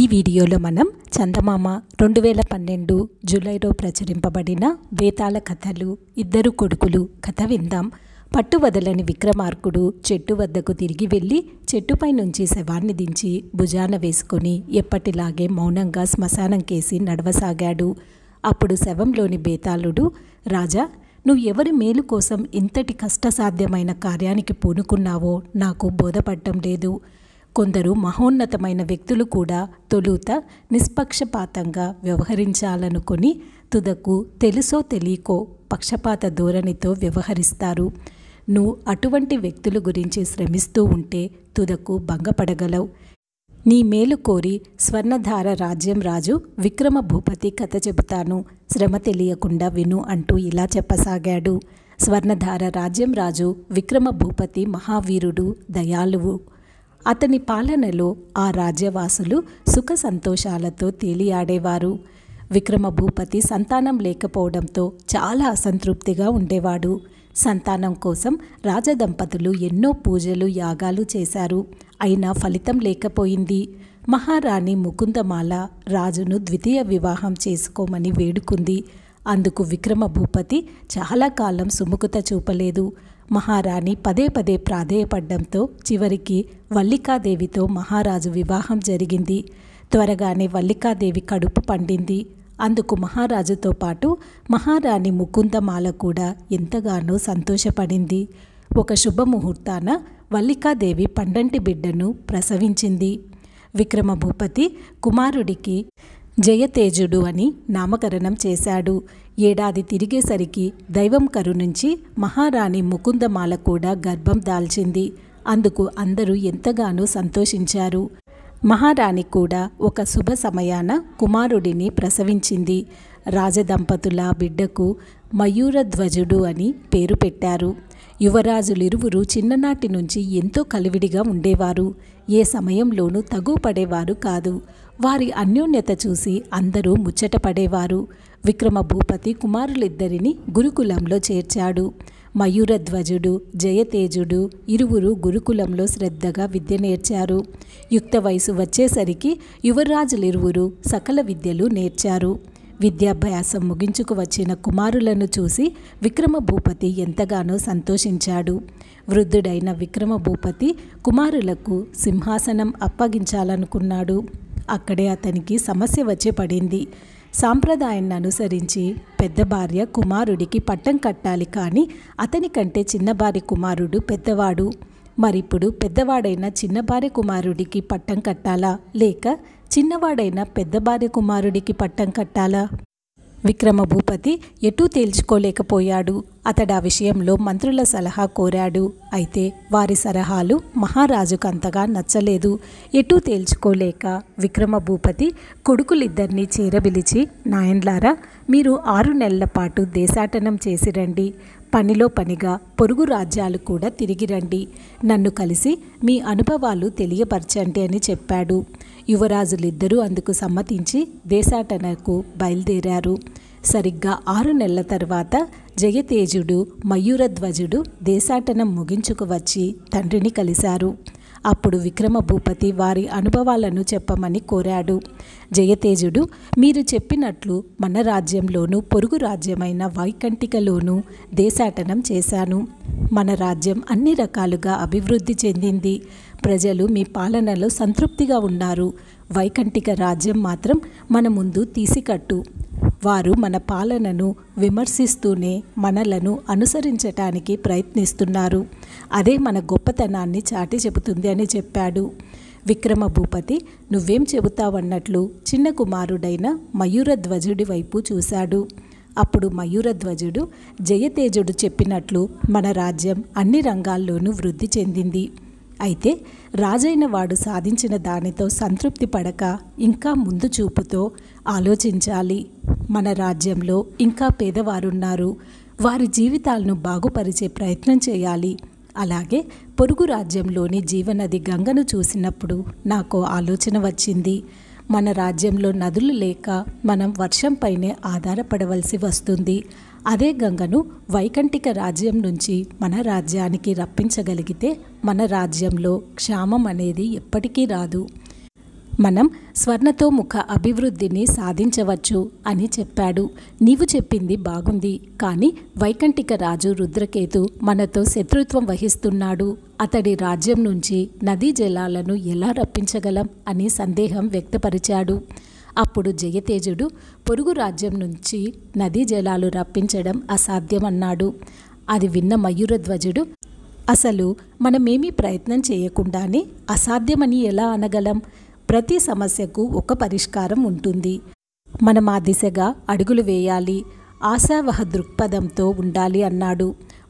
ఈ వీడియోలో మనం చందమామ రెండు వేల పన్నెండు జూలైలో ప్రచురింపబడిన వేతాల కథలు ఇద్దరు కొడుకులు కథ విందాం పట్టు వదలని విక్రమార్కుడు చెట్టు వద్దకు తిరిగి వెళ్ళి చెట్టుపై నుంచి శవాన్ని దించి భుజాన వేసుకొని ఎప్పటిలాగే మౌనంగా శ్మశానం కేసి నడవసాగాడు అప్పుడు శవంలోని బేతాళుడు రాజా నువ్వు ఎవరి మేలు కోసం ఇంతటి కష్టసాధ్యమైన కార్యానికి పూనుకున్నావో నాకు బోధపడటం లేదు కొందరు మహోన్నతమైన వ్యక్తులు కూడా తొలుత నిష్పక్షపాతంగా వ్యవహరించాలనుకుని తుదకు తెలుసో తెలియకో పక్షపాత ధోరణితో వ్యవహరిస్తారు నువ్వు అటువంటి వ్యక్తుల గురించి శ్రమిస్తూ ఉంటే తుదకు భంగపడగలవు నీ మేలు కోరి స్వర్ణధార రాజ్యం రాజు విక్రమ భూపతి కథ చెబుతాను శ్రమ తెలియకుండా విను అంటూ ఇలా చెప్పసాగాడు స్వర్ణధార రాజ్యం రాజు విక్రమ భూపతి మహావీరుడు దయాళువు అతని పాలనలో ఆ రాజ్యవాసులు సుఖ సంతోషాలతో తేలియాడేవారు విక్రమ భూపతి సంతానం లేకపోవడంతో చాలా అసంతృప్తిగా ఉండేవాడు సంతానం కోసం రాజదంపతులు ఎన్నో పూజలు యాగాలు చేశారు అయినా ఫలితం లేకపోయింది మహారాణి ముకుందమాల రాజును ద్వితీయ వివాహం చేసుకోమని వేడుకుంది అందుకు విక్రమ భూపతి చాలా కాలం సుముఖత చూపలేదు మహారాణి పదే పదే ప్రాధేయపడ్డంతో చివరికి వల్లికాదేవితో మహారాజు వివాహం జరిగింది త్వరగానే వల్లికాదేవి కడుపు పండింది అందుకు మహారాజుతో పాటు మహారాణి ముకుందమాల కూడా ఎంతగానో సంతోషపడింది ఒక శుభముహూర్తాన వల్లికాదేవి పండంటి బిడ్డను ప్రసవించింది విక్రమ భూపతి కుమారుడికి జయతేజుడు అని నామకరణం చేశాడు ఏడాది తిరిగేసరికి దైవం కరుణించి మహారాణి ముకుందమాల కూడా గర్భం దాల్చింది అందుకు అందరూ ఎంతగానో సంతోషించారు మహారాణి కూడా ఒక శుభ సమయాన కుమారుడిని ప్రసవించింది రాజదంపతుల బిడ్డకు మయూరధ్వజుడు అని పేరు పెట్టారు యువరాజులిరువురు చిన్ననాటి నుంచి ఎంతో కలివిడిగా ఉండేవారు ఏ సమయంలోనూ తగుపడేవారు కాదు వారి అన్యోన్యత చూసి అందరూ ముచ్చటపడేవారు విక్రమ భూపతి కుమారులిద్దరిని గురుకులంలో చేర్చాడు మయూరధ్వజుడు జయతేజుడు ఇరువురు గురుకులంలో శ్రద్ధగా విద్య నేర్చారు యుక్త వయసు వచ్చేసరికి యువరాజులిరువురు సకల విద్యలు నేర్చారు విద్యాభ్యాసం ముగించుకు వచ్చిన కుమారులను చూసి విక్రమ భూపతి ఎంతగానో సంతోషించాడు వృద్ధుడైన విక్రమ భూపతి కుమారులకు సింహాసనం అప్పగించాలనుకున్నాడు అక్కడే అతనికి సమస్య వచ్చే పడింది సాంప్రదాయాన్ని అనుసరించి పెద్ద భార్య కుమారుడికి పట్టం కట్టాలి కానీ అతని కంటే చిన్న భార్య కుమారుడు పెద్దవాడు మరిప్పుడు పెద్దవాడైన చిన్న భార్య కుమారుడికి పట్టం కట్టాలా లేక చిన్నవాడైన పెద్ద భార్య కుమారుడికి పట్టం కట్టాలా విక్రమ భూపతి ఎటూ తేల్చుకోలేకపోయాడు అతడు ఆ విషయంలో మంత్రుల సలహా కోరాడు అయితే వారి సలహాలు మహారాజుకు అంతగా నచ్చలేదు ఎటూ తేల్చుకోలేక విక్రమ భూపతి కొడుకులిద్దరినీ చేరబిలిచి నాయన్లారా మీరు ఆరు నెలల పాటు దేశాటనం చేసిరండి పనిలో పనిగా పొరుగు రాజ్యాలు కూడా తిరిగి రండి నన్ను కలిసి మీ అనుభవాలు తెలియపరచండి అని చెప్పాడు యువరాజులిద్దరూ అందుకు సమ్మతించి దేశాటనకు బయలుదేరారు సరిగ్గా ఆరు నెలల తర్వాత జయతేజుడు మయూరధ్వజుడు దేశాటనం ముగించుకు వచ్చి తండ్రిని కలిశారు అప్పుడు విక్రమ భూపతి వారి అనుభవాలను చెప్పమని కోరాడు జయతేజుడు మీరు చెప్పినట్లు మన రాజ్యంలోనూ పొరుగు రాజ్యమైన వైకంటికలోనూ దేశాటనం చేశాను మన రాజ్యం అన్ని రకాలుగా అభివృద్ధి చెందింది ప్రజలు మీ పాలనలో సంతృప్తిగా ఉన్నారు వైకంఠిక రాజ్యం మాత్రం మన ముందు తీసికట్టు వారు మన పాలనను విమర్శిస్తూనే మనలను అనుసరించటానికి ప్రయత్నిస్తున్నారు అదే మన గొప్పతనాన్ని చాటి చెబుతుంది అని చెప్పాడు విక్రమ భూపతి నువ్వేం చెబుతావన్నట్లు చిన్న కుమారుడైన మయూరధ్వజుడి వైపు చూశాడు అప్పుడు మయూరధ్వజుడు జయతేజుడు చెప్పినట్లు మన రాజ్యం అన్ని రంగాల్లోనూ వృద్ధి చెందింది అయితే రాజైన వాడు సాధించిన దానితో సంతృప్తి పడక ఇంకా ముందు చూపుతో ఆలోచించాలి మన రాజ్యంలో ఇంకా పేదవారున్నారు వారి జీవితాలను బాగుపరిచే ప్రయత్నం చేయాలి అలాగే పొరుగు రాజ్యంలోని జీవనది గంగను చూసినప్పుడు నాకు ఆలోచన వచ్చింది మన రాజ్యంలో నదులు లేక మనం వర్షంపైనే ఆధారపడవలసి వస్తుంది అదే గంగను వైకంఠిక రాజ్యం నుంచి మన రాజ్యానికి రప్పించగలిగితే మన రాజ్యంలో క్షామం అనేది ఎప్పటికీ రాదు మనం స్వర్ణతో ముఖ అభివృద్ధిని సాధించవచ్చు అని చెప్పాడు నీవు చెప్పింది బాగుంది కానీ వైకంఠిక రాజు రుద్రకేతు మనతో శత్రుత్వం వహిస్తున్నాడు అతడి రాజ్యం నుంచి నదీ జలాలను ఎలా రప్పించగలం అని సందేహం వ్యక్తపరిచాడు అప్పుడు జయతేజుడు పొరుగు రాజ్యం నుంచి నదీ జలాలు రప్పించడం అసాధ్యమన్నాడు అది విన్న మయూరధ్వజుడు అసలు మనమేమీ ప్రయత్నం చేయకుండానే అసాధ్యమని ఎలా అనగలం ప్రతి సమస్యకు ఒక పరిష్కారం ఉంటుంది మనం ఆ దిశగా అడుగులు వేయాలి ఆశావహ దృక్పథంతో ఉండాలి అన్నాడు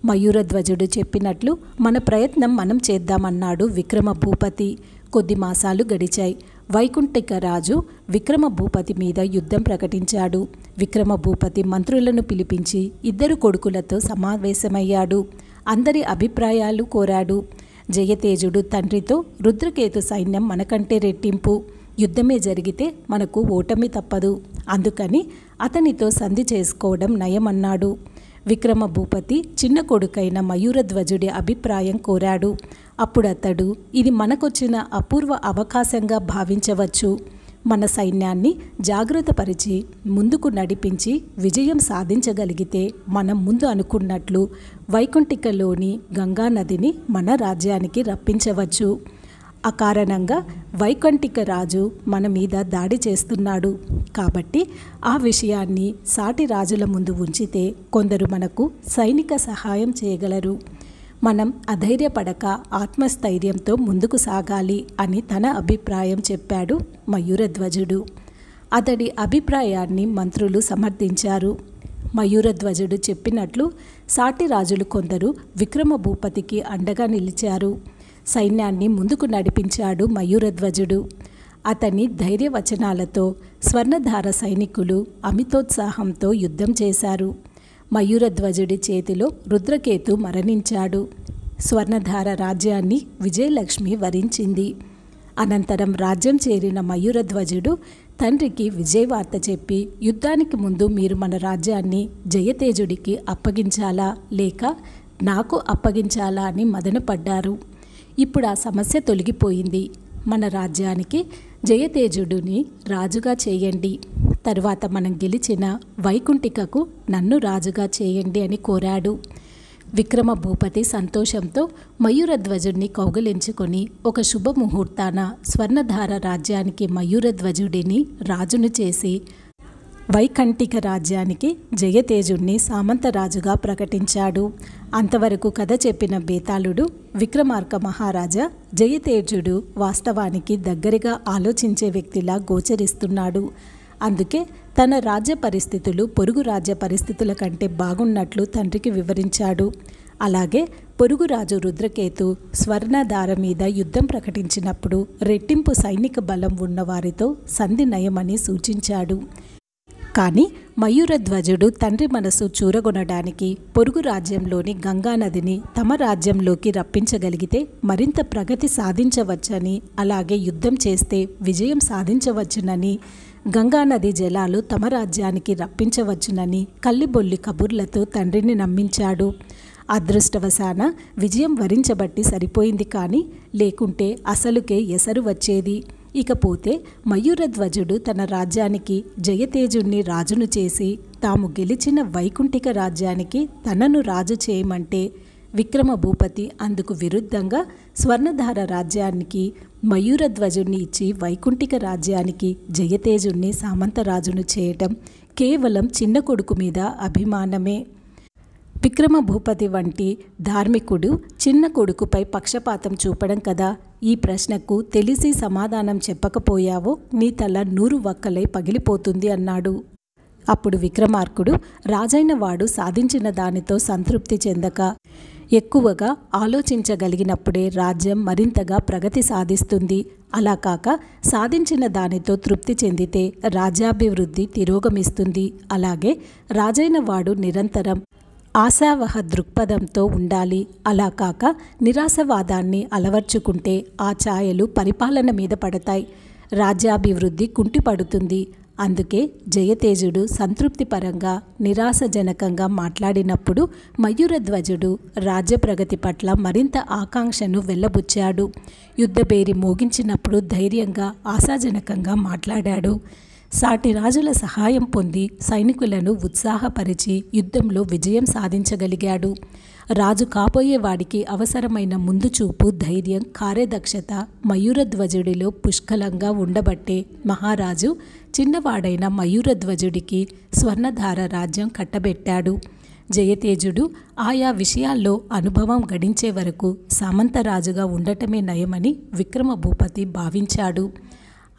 మయూరధ్వజుడు చెప్పినట్లు మన ప్రయత్నం మనం చేద్దామన్నాడు విక్రమ భూపతి కొద్ది మాసాలు గడిచాయి వైకుంఠిక రాజు విక్రమ భూపతి మీద యుద్ధం ప్రకటించాడు విక్రమ భూపతి మంత్రులను పిలిపించి ఇద్దరు కొడుకులతో సమావేశమయ్యాడు అందరి అభిప్రాయాలు కోరాడు జయతేజుడు తండ్రితో రుద్రకేతు సైన్యం మనకంటే రెట్టింపు యుద్ధమే జరిగితే మనకు ఓటమి తప్పదు అందుకని అతనితో సంధి చేసుకోవడం నయమన్నాడు విక్రమ భూపతి చిన్న కొడుకైన మయూరధ్వజుడి అభిప్రాయం కోరాడు అప్పుడతడు ఇది మనకొచ్చిన అపూర్వ అవకాశంగా భావించవచ్చు మన సైన్యాన్ని జాగ్రత్తపరిచి ముందుకు నడిపించి విజయం సాధించగలిగితే మనం ముందు అనుకున్నట్లు వైకుంఠికలోని గంగానదిని మన రాజ్యానికి రప్పించవచ్చు అకారణంగా వైకంఠిక రాజు మన మీద దాడి చేస్తున్నాడు కాబట్టి ఆ విషయాన్ని సాటి రాజుల ముందు ఉంచితే కొందరు మనకు సైనిక సహాయం చేయగలరు మనం అధైర్యపడక ఆత్మస్థైర్యంతో ముందుకు సాగాలి అని తన అభిప్రాయం చెప్పాడు మయూరధ్వజుడు అతడి అభిప్రాయాన్ని మంత్రులు సమర్థించారు మయూరధ్వజుడు చెప్పినట్లు సాటి రాజులు కొందరు విక్రమ భూపతికి అండగా నిలిచారు సైన్యాన్ని ముందుకు నడిపించాడు మయూరధ్వజుడు అతని ధైర్యవచనాలతో స్వర్ణధార సైనికులు అమితోత్సాహంతో యుద్ధం చేశారు మయూరధ్వజుడి చేతిలో రుద్రకేతు మరణించాడు స్వర్ణధార రాజ్యాన్ని విజయలక్ష్మి వరించింది అనంతరం రాజ్యం చేరిన మయూరధ్వజుడు తండ్రికి విజయవార్త చెప్పి యుద్ధానికి ముందు మీరు మన రాజ్యాన్ని జయతేజుడికి అప్పగించాలా లేక నాకు అప్పగించాలా అని మదనపడ్డారు ఇప్పుడు ఆ సమస్య తొలగిపోయింది మన రాజ్యానికి జయతేజుడిని రాజుగా చేయండి తరువాత మనం గెలిచిన వైకుంఠికకు నన్ను రాజుగా చేయండి అని కోరాడు విక్రమ భూపతి సంతోషంతో మయూరధ్వజుడిని కౌగలించుకొని ఒక శుభముహూర్తాన స్వర్ణధార రాజ్యానికి మయూరధ్వజుడిని రాజును చేసి వైకంఠిక రాజ్యానికి జయతేజుణ్ణి సామంతరాజుగా ప్రకటించాడు అంతవరకు కథ చెప్పిన బేతాళుడు విక్రమార్క మహారాజా జయతేజుడు వాస్తవానికి దగ్గరగా ఆలోచించే వ్యక్తిలా గోచరిస్తున్నాడు అందుకే తన రాజ్య పరిస్థితులు పొరుగు రాజ్య పరిస్థితుల కంటే బాగున్నట్లు తండ్రికి వివరించాడు అలాగే పొరుగు రాజు రుద్రకేతు స్వర్ణధార మీద యుద్ధం ప్రకటించినప్పుడు రెట్టింపు సైనిక బలం ఉన్నవారితో సంధి నయమని సూచించాడు కానీ మయూరధ్వజుడు తండ్రి మనసు చూరగొనడానికి పొరుగు రాజ్యంలోని గంగానదిని తమ రాజ్యంలోకి రప్పించగలిగితే మరింత ప్రగతి సాధించవచ్చని అలాగే యుద్ధం చేస్తే విజయం సాధించవచ్చునని గంగానది జలాలు తమ రాజ్యానికి రప్పించవచ్చునని కల్లిబొల్లి కబుర్లతో తండ్రిని నమ్మించాడు అదృష్టవశాన విజయం వరించబట్టి సరిపోయింది కానీ లేకుంటే అసలుకే ఎసరు వచ్చేది ఇకపోతే మయూరధ్వజుడు తన రాజ్యానికి జయతేజుణ్ణి రాజును చేసి తాము గెలిచిన వైకుంఠిక రాజ్యానికి తనను రాజు చేయమంటే విక్రమ భూపతి అందుకు విరుద్ధంగా స్వర్ణధార రాజ్యానికి ధ్వజుణ్ణి ఇచ్చి వైకుంఠిక రాజ్యానికి జయతేజుణ్ణి సామంతరాజును చేయటం కేవలం చిన్న కొడుకు మీద అభిమానమే విక్రమ భూపతి వంటి ధార్మికుడు చిన్న కొడుకుపై పక్షపాతం చూపడం కదా ఈ ప్రశ్నకు తెలిసి సమాధానం చెప్పకపోయావో నీ తల నూరు వక్కలై పగిలిపోతుంది అన్నాడు అప్పుడు విక్రమార్కుడు రాజైన వాడు సాధించిన దానితో సంతృప్తి చెందక ఎక్కువగా ఆలోచించగలిగినప్పుడే రాజ్యం మరింతగా ప్రగతి సాధిస్తుంది అలా కాక సాధించిన దానితో తృప్తి చెందితే రాజ్యాభివృద్ధి తిరోగమిస్తుంది అలాగే రాజైన వాడు నిరంతరం ఆశావహ దృక్పథంతో ఉండాలి అలా కాక నిరాశవాదాన్ని అలవర్చుకుంటే ఆ ఛాయలు పరిపాలన మీద పడతాయి రాజ్యాభివృద్ధి కుంటిపడుతుంది అందుకే జయతేజుడు సంతృప్తిపరంగా నిరాశజనకంగా మాట్లాడినప్పుడు మయూరధ్వజుడు రాజ్యప్రగతి పట్ల మరింత ఆకాంక్షను వెళ్ళబుచ్చాడు పేరి మోగించినప్పుడు ధైర్యంగా ఆశాజనకంగా మాట్లాడాడు సాటి రాజుల సహాయం పొంది సైనికులను ఉత్సాహపరిచి యుద్ధంలో విజయం సాధించగలిగాడు రాజు కాపోయేవాడికి అవసరమైన ముందు చూపు ధైర్యం కార్యదక్షత మయూరధ్వజుడిలో పుష్కలంగా ఉండబట్టే మహారాజు చిన్నవాడైన మయూరధ్వజుడికి స్వర్ణధార రాజ్యం కట్టబెట్టాడు జయతేజుడు ఆయా విషయాల్లో అనుభవం గడించే వరకు సామంతరాజుగా ఉండటమే నయమని విక్రమభూపతి భావించాడు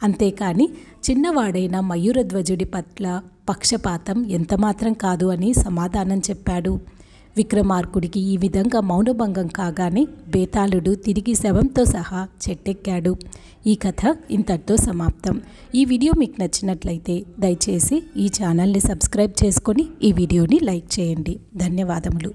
అంతేకాని చిన్నవాడైన మయూరధ్వజుడి పట్ల పక్షపాతం ఎంతమాత్రం కాదు అని సమాధానం చెప్పాడు విక్రమార్కుడికి ఈ విధంగా మౌనభంగం కాగానే బేతాళుడు తిరిగి శవంతో సహా చెట్టెక్కాడు ఈ కథ ఇంతటితో సమాప్తం ఈ వీడియో మీకు నచ్చినట్లయితే దయచేసి ఈ ఛానల్ని సబ్స్క్రైబ్ చేసుకొని ఈ వీడియోని లైక్ చేయండి ధన్యవాదములు